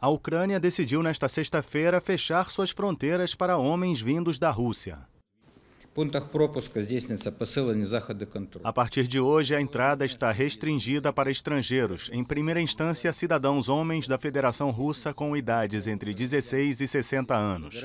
A Ucrânia decidiu nesta sexta-feira fechar suas fronteiras para homens vindos da Rússia. A partir de hoje, a entrada está restringida para estrangeiros, em primeira instância, cidadãos homens da Federação Russa com idades entre 16 e 60 anos.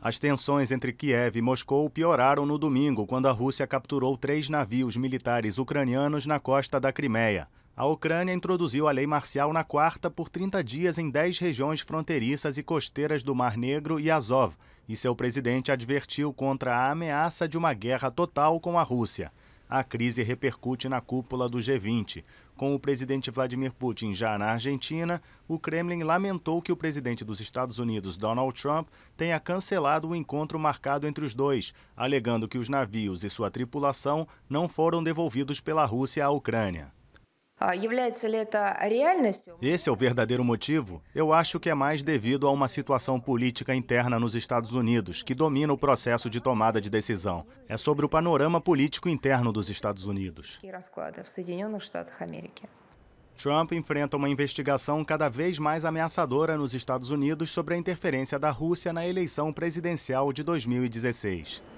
As tensões entre Kiev e Moscou pioraram no domingo, quando a Rússia capturou três navios militares ucranianos na costa da Crimeia. A Ucrânia introduziu a lei marcial na quarta por 30 dias em 10 regiões fronteiriças e costeiras do Mar Negro e Azov, e seu presidente advertiu contra a ameaça de uma guerra total com a Rússia a crise repercute na cúpula do G20. Com o presidente Vladimir Putin já na Argentina, o Kremlin lamentou que o presidente dos Estados Unidos, Donald Trump, tenha cancelado o encontro marcado entre os dois, alegando que os navios e sua tripulação não foram devolvidos pela Rússia à Ucrânia. Esse é o verdadeiro motivo? Eu acho que é mais devido a uma situação política interna nos Estados Unidos, que domina o processo de tomada de decisão. É sobre o panorama político interno dos Estados Unidos. Trump enfrenta uma investigação cada vez mais ameaçadora nos Estados Unidos sobre a interferência da Rússia na eleição presidencial de 2016.